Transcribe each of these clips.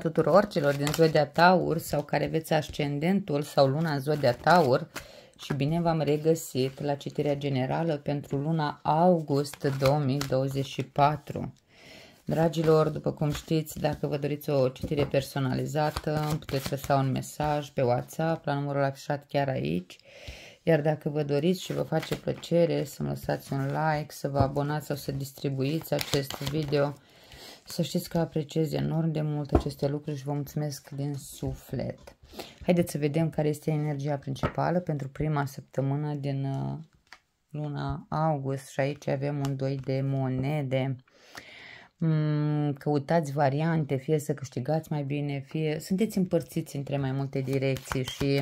tuturor celor din Zodia Taur sau care veți ascendentul sau luna în Zodia Taur și bine v-am regăsit la citirea generală pentru luna august 2024. Dragilor, după cum știți, dacă vă doriți o citire personalizată, puteți lăsa un mesaj pe WhatsApp la numărul afișat chiar aici. Iar dacă vă doriți și vă face plăcere să-mi lăsați un like, să vă abonați sau să distribuiți acest video, să știți că apreciez enorm de mult aceste lucruri și vă mulțumesc din suflet. Haideți să vedem care este energia principală pentru prima săptămână din uh, luna august și aici avem un doi de monede. Mm, căutați variante, fie să câștigați mai bine, fie sunteți împărțiți între mai multe direcții și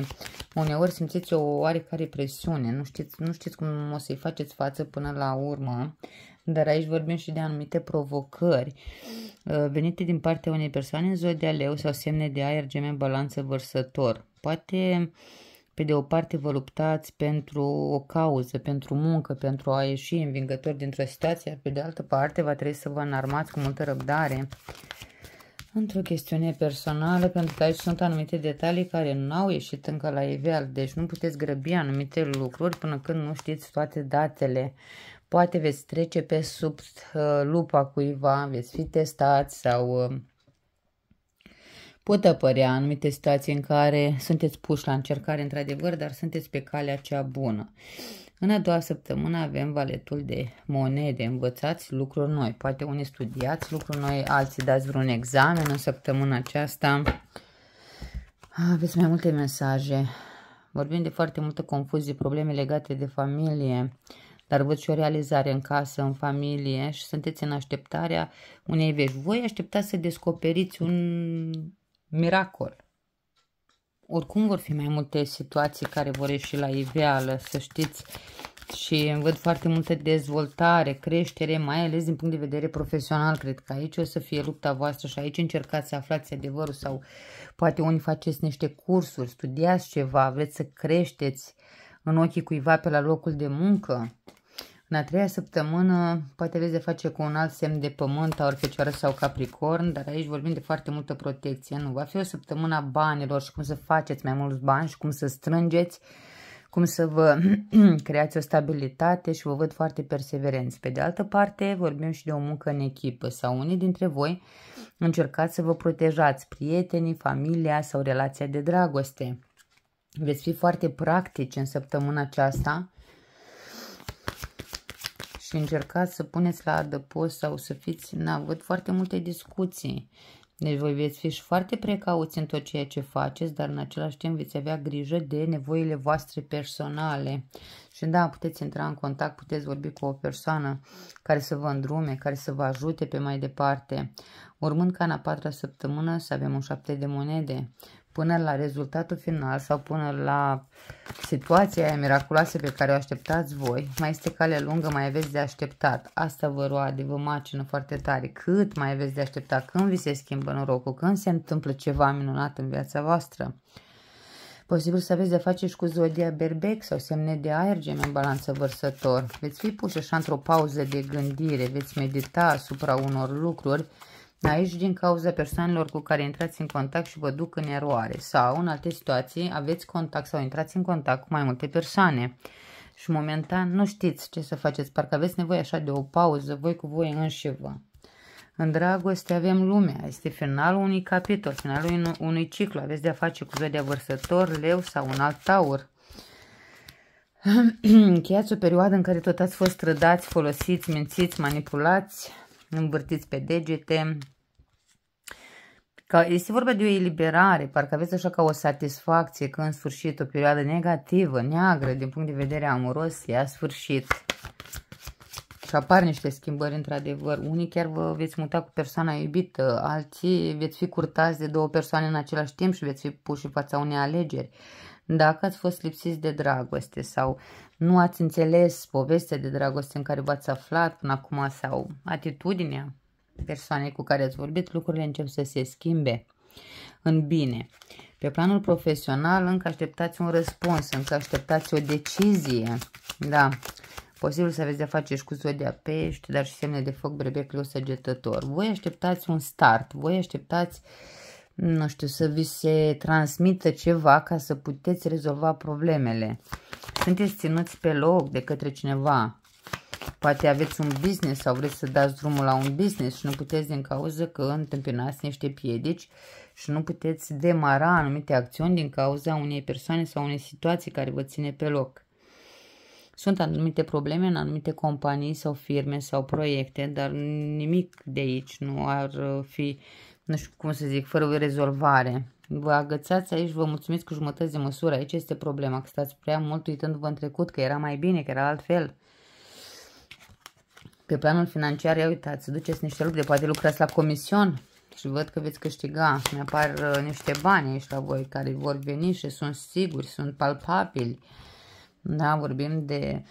uneori simțiți o oarecare presiune, nu știți, nu știți cum o să-i faceți față până la urmă dar aici vorbim și de anumite provocări uh, venite din partea unei persoane în zodia leu sau semne de aer, gemen, balanță, vărsător. Poate pe de o parte vă luptați pentru o cauză, pentru muncă, pentru a ieși învingător dintr-o situație, iar pe de altă parte va trebui să vă înarmați cu multă răbdare într-o chestiune personală, pentru că aici sunt anumite detalii care nu au ieșit încă la nivel deci nu puteți grăbi anumite lucruri până când nu știți toate datele. Poate veți trece pe sub uh, lupa cuiva, veți fi testați sau uh, pot apărea anumite situații în care sunteți puși la încercare într-adevăr, dar sunteți pe calea cea bună. În a doua săptămână avem valetul de monede, învățați lucruri noi, poate unii studiați lucruri noi, alții dați vreun examen în săptămâna aceasta. Ah, aveți mai multe mesaje, vorbim de foarte multă confuzie, probleme legate de familie, dar văd și o realizare în casă, în familie și sunteți în așteptarea unei vești. Voi așteptați să descoperiți un miracol. Oricum vor fi mai multe situații care vor ieși la iveală, să știți, și văd foarte multă dezvoltare, creștere, mai ales din punct de vedere profesional. Cred că aici o să fie lupta voastră și aici încercați să aflați adevărul sau poate unii faceți niște cursuri, studiați ceva, vreți să creșteți în ochii cuiva pe la locul de muncă. În a treia săptămână poate aveți de face cu un alt semn de pământ, taur, fecioară sau capricorn, dar aici vorbim de foarte multă protecție. Nu, va fi o săptămână a banilor și cum să faceți mai mulți bani și cum să strângeți, cum să vă creați o stabilitate și vă văd foarte perseverenți. Pe de altă parte, vorbim și de o muncă în echipă sau unii dintre voi încercați să vă protejați prietenii, familia sau relația de dragoste. Veți fi foarte practici în săptămâna aceasta și încercați să puneți la adăpost sau să fiți, na, văd foarte multe discuții. Deci voi veți fi și foarte precauți în tot ceea ce faceți, dar în același timp veți avea grijă de nevoile voastre personale. Și da, puteți intra în contact, puteți vorbi cu o persoană care să vă îndrume, care să vă ajute pe mai departe. Urmând ca în a patra săptămână să avem un șapte de monede până la rezultatul final sau până la situația aia miraculoasă pe care o așteptați voi, mai este cale lungă, mai aveți de așteptat. Asta vă roade, vă macină foarte tare. Cât mai aveți de așteptat, când vi se schimbă norocul, când se întâmplă ceva minunat în viața voastră. Posibil să aveți de face și cu zodia berbec sau semne de aer gen în balanță vărsător. Veți fi puși așa într-o pauză de gândire, veți medita asupra unor lucruri Aici din cauza persoanelor cu care intrați în contact și vă duc în eroare sau în alte situații aveți contact sau intrați în contact cu mai multe persoane și momentan nu știți ce să faceți, parcă aveți nevoie așa de o pauză, voi cu voi înși vă. În dragoste avem lumea, este finalul unui capitol, finalul unui ciclu, aveți de-a face cu zodia vărsător, leu sau un alt taur. Încheiați o perioadă în care tot ați fost trădați, folosiți, mințiți, manipulați, învârtiți pe degete. că este vorba de o eliberare, parcă aveți așa ca o satisfacție că în sfârșit o perioadă negativă, neagră, din punct de vedere amoros, e a sfârșit. Și apar niște schimbări, într-adevăr. Unii chiar vă veți muta cu persoana iubită, alții veți fi curtați de două persoane în același timp și veți fi puși în fața unei alegeri. Dacă ați fost lipsiți de dragoste sau nu ați înțeles povestea de dragoste în care v-ați aflat până acum sau atitudinea persoanei cu care ați vorbit, lucrurile încep să se schimbe în bine. Pe planul profesional încă așteptați un răspuns, încă așteptați o decizie. Da, posibil să aveți de-a face și cu zodia pești, dar și semne de foc, brebec, leu, săgetător. Voi așteptați un start, voi așteptați uh, nu știu, să vi se transmită ceva ca să puteți rezolva problemele. Sunteți ținuți pe loc de către cineva. Poate aveți un business sau vreți să dați drumul la un business și nu puteți din cauza că întâmpinați niște piedici și nu puteți demara anumite acțiuni din cauza unei persoane sau unei situații care vă ține pe loc. Sunt anumite probleme în anumite companii sau firme sau proiecte, dar nimic de aici nu ar fi nu știu cum să zic, fără rezolvare. Vă agățați aici, vă mulțumesc cu jumătăți de măsură, aici este problema, că stați prea mult uitându-vă în trecut, că era mai bine, că era altfel. Pe planul financiar, ia uitați, duceți niște lucruri, poate lucrați la comision și văd că veți câștiga. Mi-apar uh, niște bani aici la voi care vor veni și sunt siguri, sunt palpabili. Da, vorbim de uh,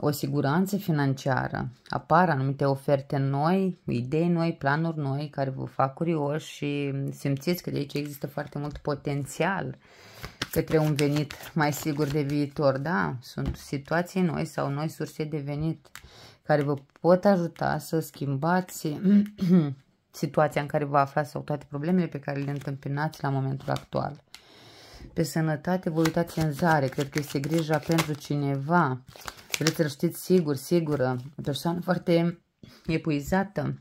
o siguranță financiară, apar anumite oferte noi, idei noi, planuri noi care vă fac curioși și simțiți că de aici există foarte mult potențial către un venit mai sigur de viitor, da? Sunt situații noi sau noi surse de venit care vă pot ajuta să schimbați situația în care vă aflați sau toate problemele pe care le întâmpinați la momentul actual. Pe sănătate vă uitați în zare, cred că este grija pentru cineva Vreți să știți sigur, sigură, o persoană foarte epuizată,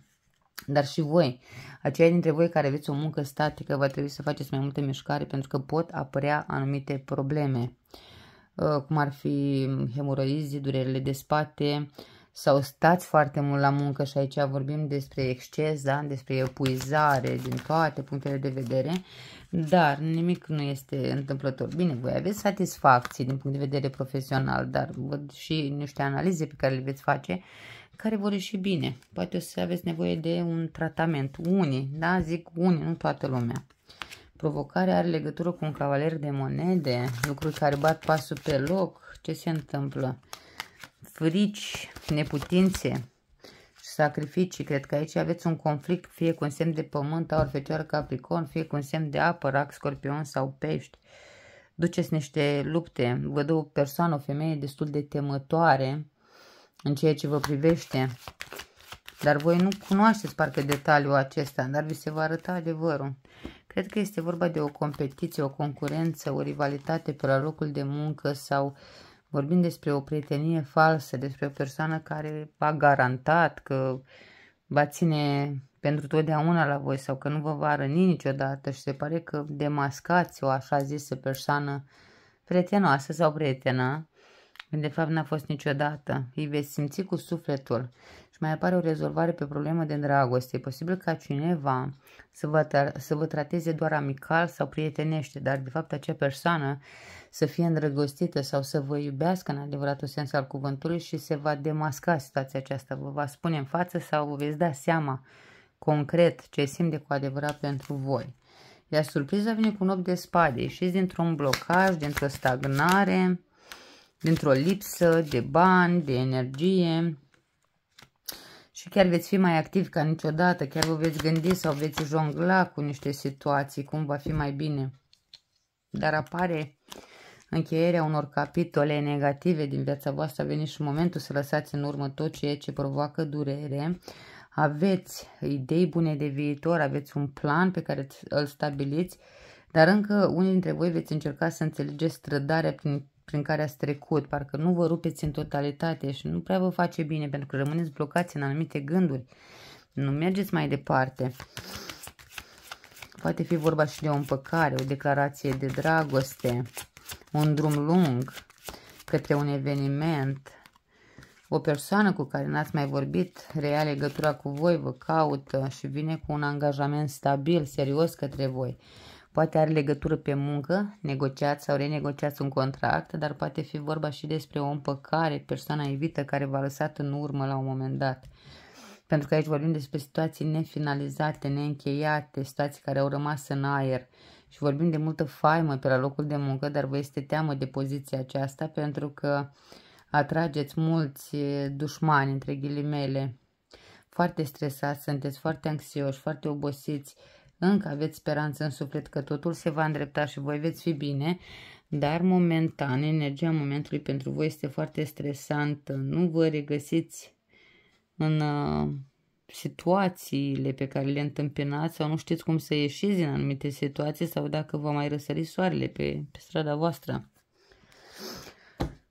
dar și voi, aceia dintre voi care aveți o muncă statică, va trebui să faceți mai multe mișcare pentru că pot apărea anumite probleme, uh, cum ar fi hemoroizi, durerile de spate, sau stați foarte mult la muncă și aici vorbim despre exces, da? despre epuizare din toate punctele de vedere, dar nimic nu este întâmplător. Bine, voi aveți satisfacții din punct de vedere profesional, dar văd și niște analize pe care le veți face care vor ieși bine. Poate o să aveți nevoie de un tratament. Unii, da? Zic unii, nu toată lumea. Provocarea are legătură cu un cavaler de monede, lucruri care bat pasul pe loc. Ce se întâmplă? frici, neputințe și sacrificii. Cred că aici aveți un conflict, fie cu un semn de pământ, aur, fecioară, capricorn, fie cu un semn de apă, rac, scorpion sau pești. Duceți niște lupte. Văd o persoană, o femeie destul de temătoare în ceea ce vă privește. Dar voi nu cunoașteți parcă detaliul acesta, dar vi se va arăta adevărul. Cred că este vorba de o competiție, o concurență, o rivalitate pe la locul de muncă sau uh, Vorbim despre o prietenie falsă, despre o persoană care v-a garantat că va ține pentru totdeauna la voi sau că nu vă va răni niciodată și se pare că demascați o așa zisă persoană prietenoasă sau prietenă de fapt n-a fost niciodată. Îi veți simți cu sufletul. Și mai apare o rezolvare pe problemă de dragoste. E posibil ca cineva să vă, să vă trateze doar amical sau prietenește, dar de fapt acea persoană să fie îndrăgostită sau să vă iubească în adevăratul sens al cuvântului și se va demasca situația aceasta. Vă va spune în față sau vă veți da seama concret ce simte cu adevărat pentru voi. Iar surpriza vine cu un 8 de spade. Ieșiți dintr-un blocaj, dintr-o stagnare, dintr-o lipsă de bani, de energie și chiar veți fi mai activi ca niciodată, chiar vă veți gândi sau veți jongla cu niște situații, cum va fi mai bine. Dar apare încheierea unor capitole negative din viața voastră, a venit și momentul să lăsați în urmă tot ceea ce provoacă durere, aveți idei bune de viitor, aveți un plan pe care îl stabiliți, dar încă unii dintre voi veți încerca să înțelegeți strădarea prin prin care ați trecut, parcă nu vă rupeți în totalitate și nu prea vă face bine pentru că rămâneți blocați în anumite gânduri. Nu mergeți mai departe. Poate fi vorba și de o împăcare, o declarație de dragoste, un drum lung către un eveniment, o persoană cu care n-ați mai vorbit, rea legătura cu voi, vă caută și vine cu un angajament stabil, serios către voi. Poate are legătură pe muncă, negociat sau renegociat un contract, dar poate fi vorba și despre o împăcare, persoana evită care v-a lăsat în urmă la un moment dat. Pentru că aici vorbim despre situații nefinalizate, neîncheiate, situații care au rămas în aer și vorbim de multă faimă pe la locul de muncă, dar vă este teamă de poziția aceasta pentru că atrageți mulți eh, dușmani, între ghilimele, foarte stresați sunteți, foarte anxioși, foarte obosiți, încă aveți speranță în suflet că totul se va îndrepta și voi veți fi bine, dar momentan energia momentului pentru voi este foarte stresantă. Nu vă regăsiți în uh, situațiile pe care le întâmpinați sau nu știți cum să ieșiți din anumite situații sau dacă vă mai răsări soarele pe, pe strada voastră.